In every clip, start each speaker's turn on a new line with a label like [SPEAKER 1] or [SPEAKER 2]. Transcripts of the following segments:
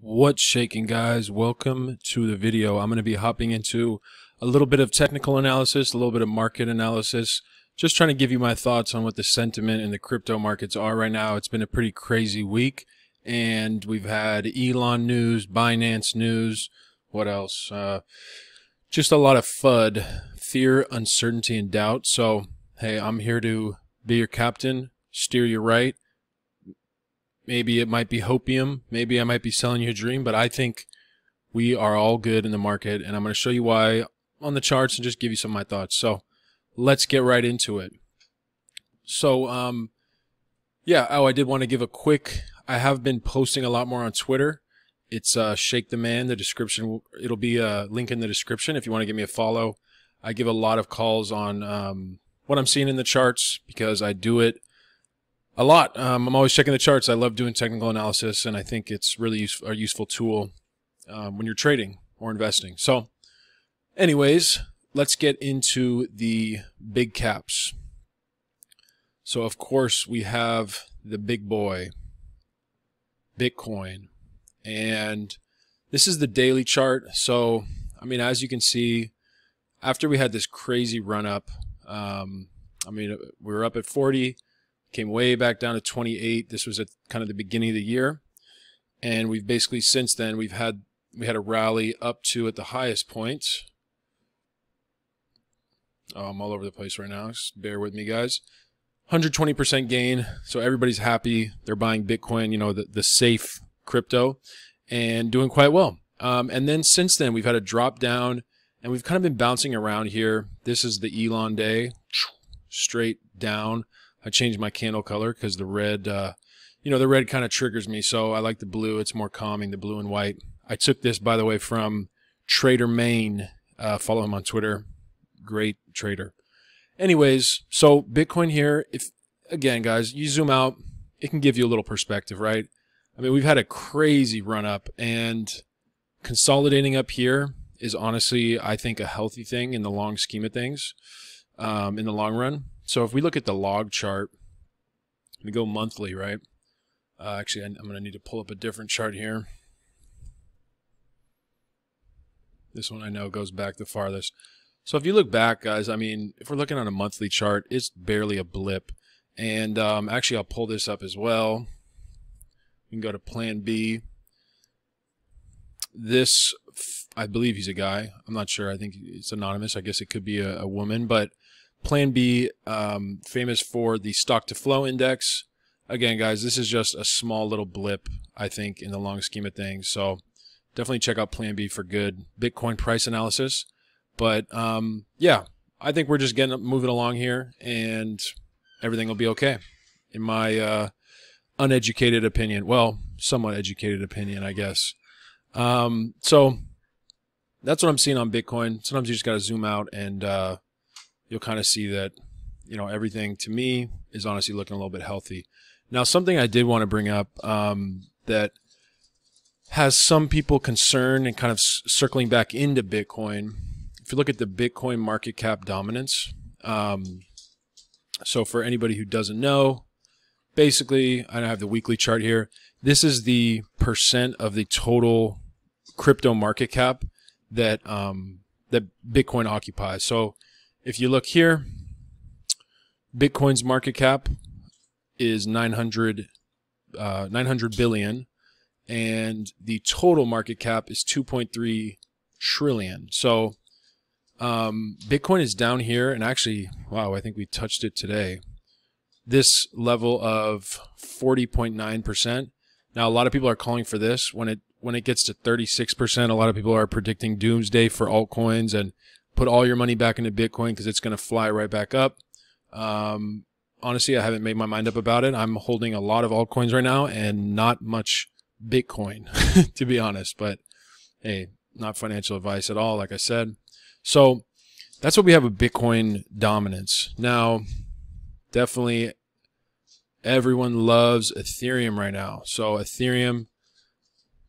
[SPEAKER 1] What's shaking guys? Welcome to the video. I'm going to be hopping into a little bit of technical analysis, a little bit of market analysis, just trying to give you my thoughts on what the sentiment in the crypto markets are right now. It's been a pretty crazy week and we've had Elon news, Binance news, what else? Uh, just a lot of FUD, fear, uncertainty, and doubt. So, hey, I'm here to be your captain, steer you right, Maybe it might be hopium. Maybe I might be selling you a dream, but I think we are all good in the market. And I'm going to show you why on the charts and just give you some of my thoughts. So let's get right into it. So, um, yeah. Oh, I did want to give a quick, I have been posting a lot more on Twitter. It's, uh, shake the man. The description, it'll be a link in the description. If you want to give me a follow, I give a lot of calls on, um, what I'm seeing in the charts because I do it a lot. Um, I'm always checking the charts. I love doing technical analysis, and I think it's really use- a useful tool um, when you're trading or investing. So, anyways, let's get into the big caps. So, of course, we have the big boy, Bitcoin, and this is the daily chart. So, I mean, as you can see, after we had this crazy run up, um, I mean, we were up at 40 came way back down to 28. This was at kind of the beginning of the year. And we've basically since then we've had we had a rally up to at the highest point. Oh, I'm all over the place right now. Just bear with me, guys. 120% gain. So everybody's happy. They're buying Bitcoin, you know, the, the safe crypto and doing quite well. Um, and then since then, we've had a drop down and we've kind of been bouncing around here. This is the Elon day, straight down. I changed my candle color because the red, uh, you know, the red kind of triggers me. So I like the blue. It's more calming, the blue and white. I took this, by the way, from Trader Maine. Uh, follow him on Twitter. Great trader. Anyways, so Bitcoin here, if again, guys, you zoom out, it can give you a little perspective, right? I mean, we've had a crazy run up and consolidating up here is honestly, I think, a healthy thing in the long scheme of things, um, in the long run. So if we look at the log chart, we go monthly, right? Uh, actually, I'm going to need to pull up a different chart here. This one I know goes back the farthest. So if you look back, guys, I mean, if we're looking on a monthly chart, it's barely a blip. And um, actually, I'll pull this up as well. We can go to Plan B. This, I believe he's a guy. I'm not sure. I think it's anonymous. I guess it could be a, a woman, but Plan B, um, famous for the stock to flow index. Again, guys, this is just a small little blip, I think, in the long scheme of things. So definitely check out Plan B for good Bitcoin price analysis. But um, yeah, I think we're just getting moving along here, and everything will be okay, in my uh, uneducated opinion. Well, somewhat educated opinion, I guess. Um, so that's what I'm seeing on Bitcoin. Sometimes you just got to zoom out and uh, you'll kind of see that, you know, everything to me is honestly looking a little bit healthy. Now, something I did want to bring up um, that has some people concerned and kind of circling back into Bitcoin. If you look at the Bitcoin market cap dominance, um, so for anybody who doesn't know, basically, I have the weekly chart here. This is the percent of the total crypto market cap that um, that Bitcoin occupies. So if you look here, Bitcoin's market cap is 900, uh, 900 billion, and the total market cap is 2.3 trillion. So um, Bitcoin is down here, and actually, wow, I think we touched it today. This level of 40.9%. Now, a lot of people are calling for this. When it when it gets to 36%, a lot of people are predicting doomsday for altcoins, and put all your money back into Bitcoin because it's going to fly right back up. Um, honestly, I haven't made my mind up about it. I'm holding a lot of altcoins right now and not much Bitcoin, to be honest. But hey, not financial advice at all, like I said. So that's what we have a Bitcoin dominance. Now, definitely everyone loves Ethereum right now. So Ethereum,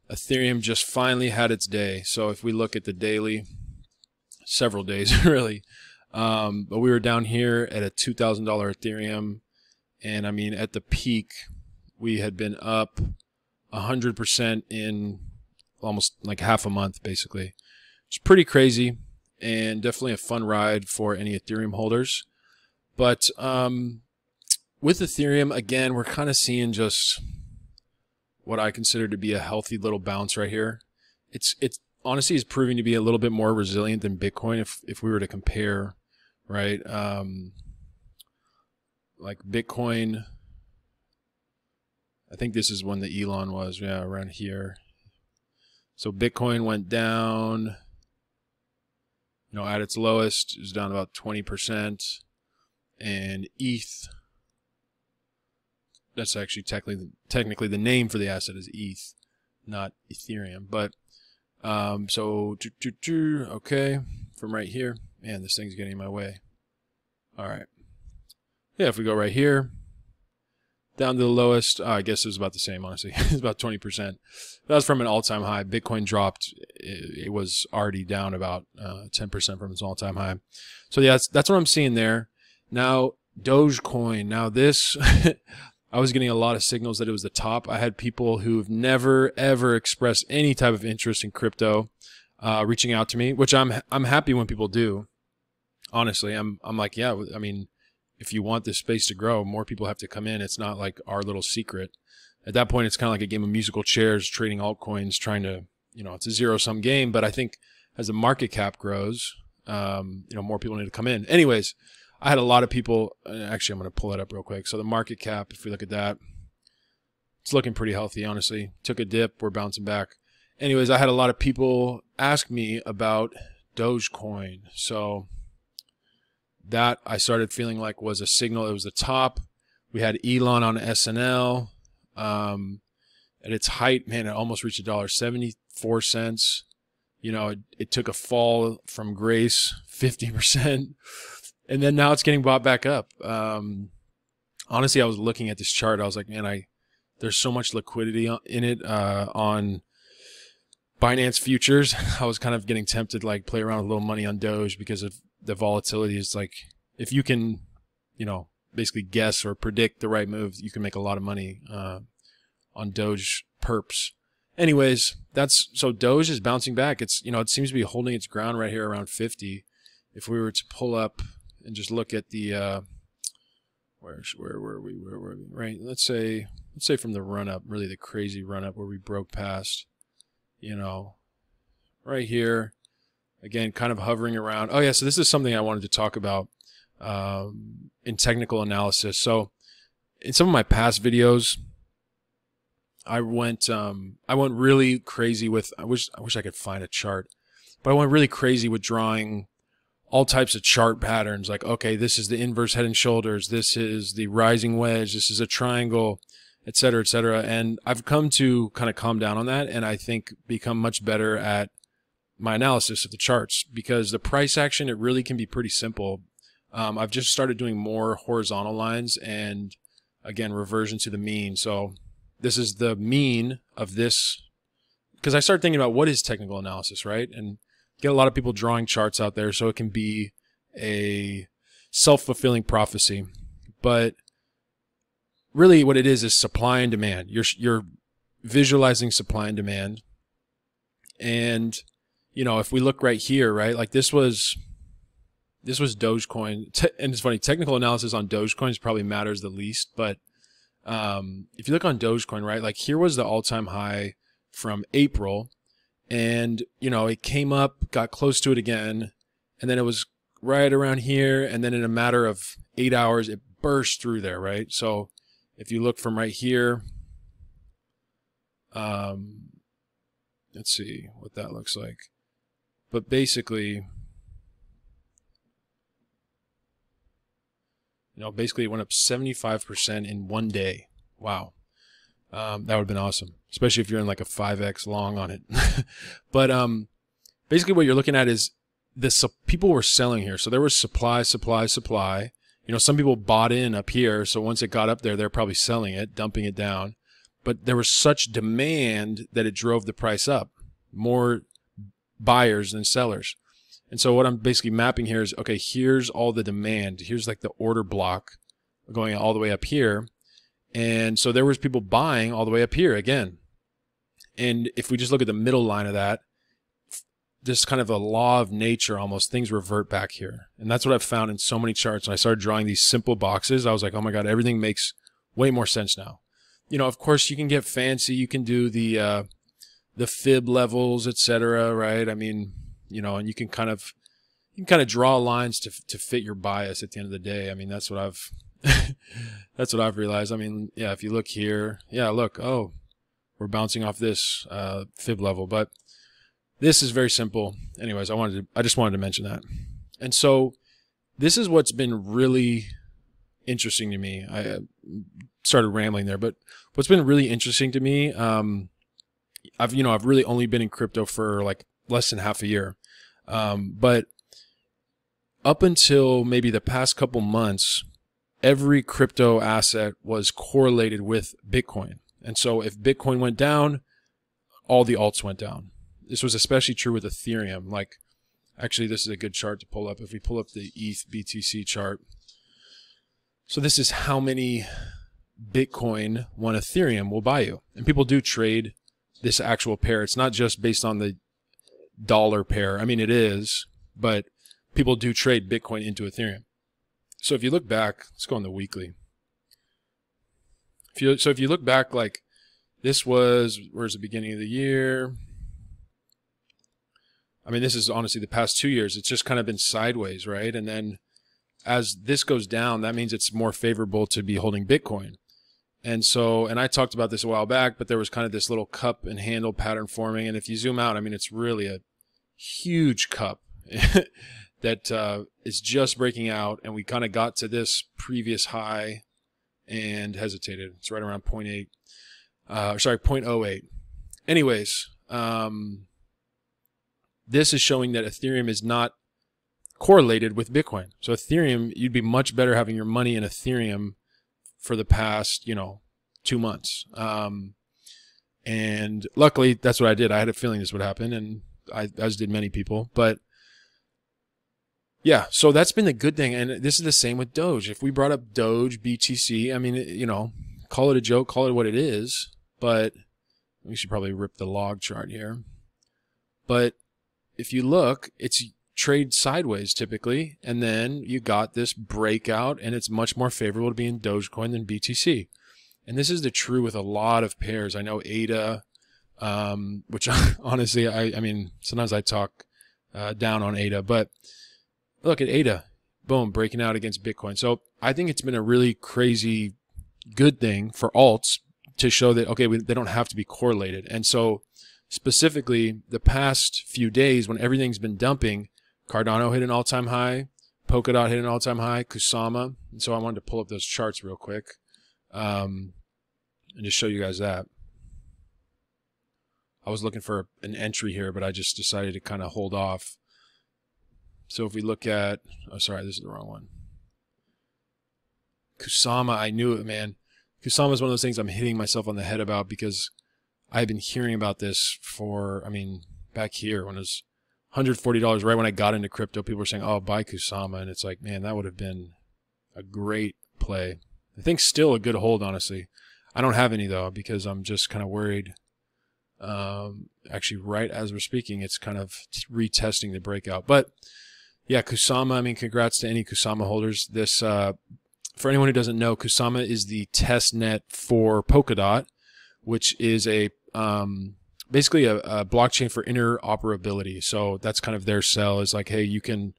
[SPEAKER 1] Ethereum just finally had its day. So if we look at the daily, several days really. Um, but we were down here at a two thousand dollar Ethereum, and I mean at the peak, we had been up hundred percent in almost like half a month basically. It's pretty crazy and definitely a fun ride for any Ethereum holders. But um, with Ethereum, again, we're kind of seeing just what I consider to be a healthy little bounce right here. It's it's honestly is proving to be a little bit more resilient than Bitcoin if if we were to compare, right? Um, like Bitcoin, I think this is when the Elon was, yeah, around here. So Bitcoin went down, you know, at its lowest, it was down about 20%. And ETH, that's actually technically, technically the name for the asset is ETH, not Ethereum. But um, so, doo, doo, doo, okay, from right here. Man, this thing's getting in my way. All right. Yeah, if we go right here, down to the lowest, uh, I guess it was about the same, honestly. it's about 20%. That was from an all-time high. Bitcoin dropped. It, it, was already down about 10% uh, from its all-time high. So, yeah, that's, that's what I'm seeing there. Now, Dogecoin. Now, this... I was getting a lot of signals that it was the top. I had people who've never ever expressed any type of interest in crypto uh, reaching out to me, which I'm I'm happy when people do. Honestly, I'm I'm like, yeah, I mean, if you want this space to grow, more people have to come in. It's not like our little secret. At that point, it's kind of like a game of musical chairs, trading altcoins, trying to, you know, it's a zero sum game. But I think as the market cap grows, um, you know, more people need to come in. Anyways, I had a lot of people. Uh, actually, I'm going to pull that up real quick. So the market cap, if we look at that, it's looking pretty healthy, honestly. Took a dip. We're bouncing back. Anyways, I had a lot of people ask me about Dogecoin. So that I started feeling like was a signal. It was the top. We had Elon on SNL. Um, at its height, man, it almost reached a dollar seventy-four cents. You know, it, it took a fall from grace, fifty percent and then now it's getting bought back up. Um, honestly, I was looking at this chart. I was like, man, I there's so much liquidity in it uh, on Binance futures. I was kind of getting tempted, like play around with a little money on Doge because of the volatility. It's like if you can, you know, basically guess or predict the right move, you can make a lot of money uh, on Doge perps. Anyways, that's so Doge is bouncing back. It's you know it seems to be holding its ground right here around 50. If we were to pull up and just look at the uh, where where were we where were we right let's say let's say from the run up really the crazy run up where we broke past you know right here again kind of hovering around oh yeah so this is something I wanted to talk about um, in technical analysis so in some of my past videos I went um, I went really crazy with I wish I wish I could find a chart but I went really crazy with drawing all types of chart patterns like okay this is the inverse head and shoulders this is the rising wedge this is a triangle et cetera et cetera and i've come to kind of calm down on that and i think become much better at my analysis of the charts because the price action it really can be pretty simple um, i've just started doing more horizontal lines and again reversion to the mean so this is the mean of this because i started thinking about what is technical analysis right and get a lot of people drawing charts out there so it can be a self-fulfilling prophecy but really what it is is supply and demand you're you're visualizing supply and demand and you know if we look right here right like this was this was dogecoin and it's funny technical analysis on Dogecoin probably matters the least but um if you look on dogecoin right like here was the all-time high from april and you know it came up got close to it again and then it was right around here and then in a matter of eight hours it burst through there right so if you look from right here um let's see what that looks like but basically you know basically it went up 75% in one day wow um, that would have been awesome, especially if you're in like a 5x long on it. but um, basically, what you're looking at is the people were selling here. So there was supply, supply, supply. You know, some people bought in up here. So once it got up there, they're probably selling it, dumping it down. But there was such demand that it drove the price up. More buyers than sellers. And so what I'm basically mapping here is, okay, here's all the demand. Here's like the order block going all the way up here. And so there was people buying all the way up here again. And if we just look at the middle line of that, this kind of a law of nature almost things revert back here. And that's what I've found in so many charts. And I started drawing these simple boxes. I was like, oh my God, everything makes way more sense now. You know, of course you can get fancy. You can do the, uh, the fib levels, etc. Right? I mean, you know, and you can kind of, you can kind of draw lines to, to fit your bias at the end of the day. I mean, that's what I've, that's what I've realized. I mean, yeah, if you look here, yeah, look, oh, we're bouncing off this uh, fib level, but this is very simple. Anyways, I wanted to, I just wanted to mention that. And so this is what's been really interesting to me. I uh, started rambling there, but what's been really interesting to me, um, I've, you know, I've really only been in crypto for like less than half a year. Um, but up until maybe the past couple months, every crypto asset was correlated with Bitcoin. And so if Bitcoin went down, all the alts went down. This was especially true with Ethereum. Like, actually, this is a good chart to pull up. If we pull up the ETH BTC chart, so this is how many Bitcoin one Ethereum will buy you. And people do trade this actual pair. It's not just based on the dollar pair. I mean, it is, but people do trade Bitcoin into Ethereum so if you look back, let's go on the weekly. If you so if you look back, like this was where's the beginning of the year. I mean, this is honestly the past two years. It's just kind of been sideways, right? And then as this goes down, that means it's more favorable to be holding Bitcoin. And so, and I talked about this a while back, but there was kind of this little cup and handle pattern forming. And if you zoom out, I mean, it's really a huge cup that uh, is just breaking out, and we kind of got to this previous high and hesitated. It's right around 0.8, uh, sorry, 0.08. Anyways, um, this is showing that Ethereum is not correlated with Bitcoin. So Ethereum, you'd be much better having your money in Ethereum for the past, you know, two months. Um, and luckily, that's what I did. I had a feeling this would happen, and I, as did many people. But yeah, so that's been the good thing, and this is the same with Doge. If we brought up Doge BTC, I mean, you know, call it a joke, call it what it is, but we should probably rip the log chart here. But if you look, it's trade sideways typically, and then you got this breakout, and it's much more favorable to be in Dogecoin than BTC. And this is the true with a lot of pairs. I know ADA, um, which honestly, I, I mean, sometimes I talk uh, down on ADA, but look at ADA, boom, breaking out against Bitcoin. So I think it's been a really crazy good thing for alts to show that, okay, we, they don't have to be correlated. And so specifically the past few days when everything's been dumping, Cardano hit an all time high, Polkadot hit an all time high, Kusama. And so I wanted to pull up those charts real quick um, and just show you guys that. I was looking for an entry here, but I just decided to kind of hold off so if we look at, oh, sorry, this is the wrong one. Kusama, I knew it, man. Kusama is one of those things I'm hitting myself on the head about because I've been hearing about this for, I mean, back here when it was $140, right when I got into crypto, people were saying, oh, buy Kusama. And it's like, man, that would have been a great play. I think still a good hold, honestly. I don't have any though because I'm just kind of worried. Um, actually, right as we're speaking, it's kind of retesting the breakout. But yeah, Kusama. I mean, congrats to any Kusama holders. This uh, for anyone who doesn't know, Kusama is the test net for Polkadot, which is a um, basically a, a, blockchain for interoperability. So that's kind of their sell is like, hey, you can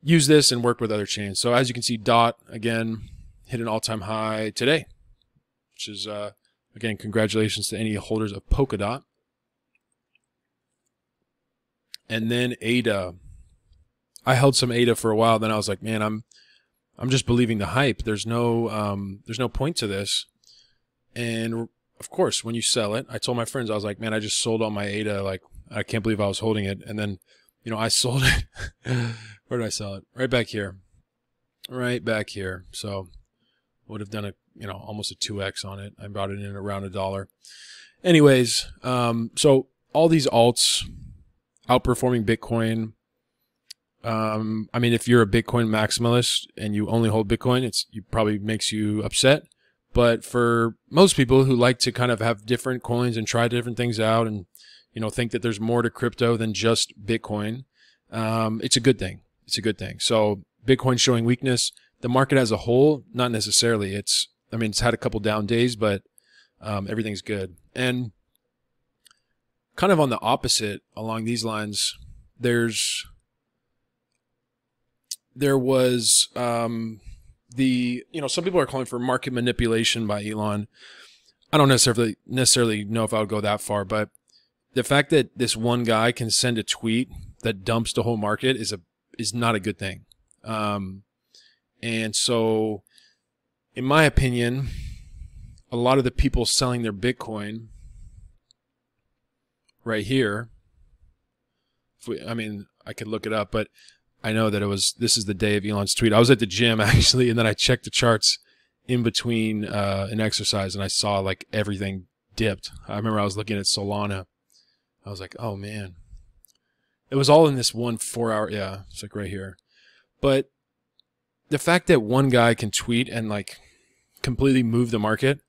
[SPEAKER 1] use this and work with other chains. So as you can see, DOT again hit an all-time high today, which is uh, again congratulations to any holders of Polkadot. And then ADA. I held some ADA for a while. Then I was like, man, I'm I'm just believing the hype. There's no um, there's no point to this. And of course, when you sell it, I told my friends I was like, man, I just sold all my ADA. Like I can't believe I was holding it. And then, you know, I sold it. Where did I sell it? Right back here. Right back here. So would have done a you know almost a 2x on it. I brought it in around a dollar. Anyways, um, so all these alts outperforming Bitcoin um, I mean, if you're a Bitcoin maximalist and you only hold Bitcoin, it's it probably makes you upset. But for most people who like to kind of have different coins and try different things out, and you know think that there's more to crypto than just Bitcoin, um, it's a good thing. It's a good thing. So Bitcoin showing weakness, the market as a whole, not necessarily. It's I mean, it's had a couple down days, but um, everything's good. And kind of on the opposite along these lines, there's there was um, the you know some people are calling for market manipulation by Elon. I don't necessarily necessarily know if I would go that far, but the fact that this one guy can send a tweet that dumps the whole market is a is not a good thing. Um, and so, in my opinion, a lot of the people selling their Bitcoin right here. We, I mean, I could look it up, but I know that it was this is the day of Elon's tweet. I was at the gym actually, and then I checked the charts in between uh, an exercise, and I saw like everything dipped. I remember I was looking at Solana. I was like, oh man, it was all in this one four hour. Yeah, it's like right here. But the fact that one guy can tweet and like completely move the market,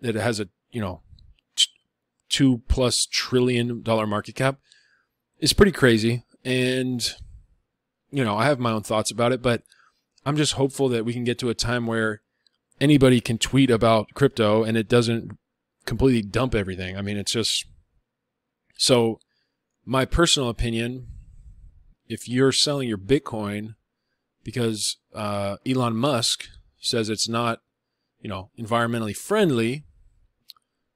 [SPEAKER 1] that has a you know two plus trillion dollar market cap, is pretty crazy and you know, I have my own thoughts about it, but I'm just hopeful that we can get to a time where anybody can tweet about crypto and it doesn't completely dump everything. I mean, it's just so my personal opinion if you're selling your Bitcoin because uh, Elon Musk says it's not, you know, environmentally friendly.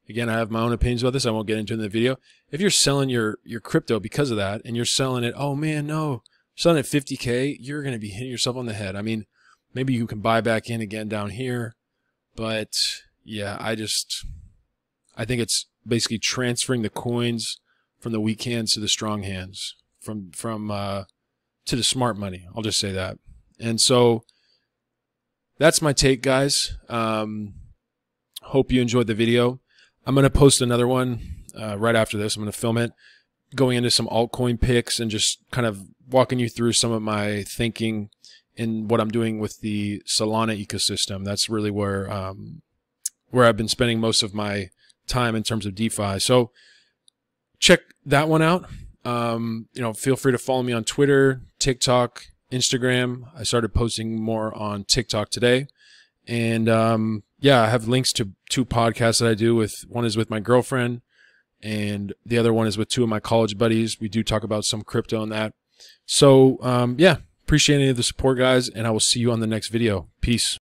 [SPEAKER 1] Again, I have my own opinions about this. I won't get into in the video. If you're selling your your crypto because of that, and you're selling it, oh man, no, Something at 50K, you're going to be hitting yourself on the head. I mean, maybe you can buy back in again down here, but yeah, I just, I think it's basically transferring the coins from the weak hands to the strong hands from, from, uh, to the smart money. I'll just say that. And so that's my take guys. Um, hope you enjoyed the video. I'm going to post another one, uh, right after this. I'm going to film it going into some altcoin picks and just kind of walking you through some of my thinking in what I'm doing with the Solana ecosystem. That's really where um, where I've been spending most of my time in terms of DeFi. So check that one out. Um, you know, feel free to follow me on Twitter, TikTok, Instagram. I started posting more on TikTok today, and um, yeah, I have links to two podcasts that I do. With one is with my girlfriend, and the other one is with two of my college buddies. We do talk about some crypto and that. So, um, yeah, appreciate any of the support, guys, and I will see you on the next video. Peace.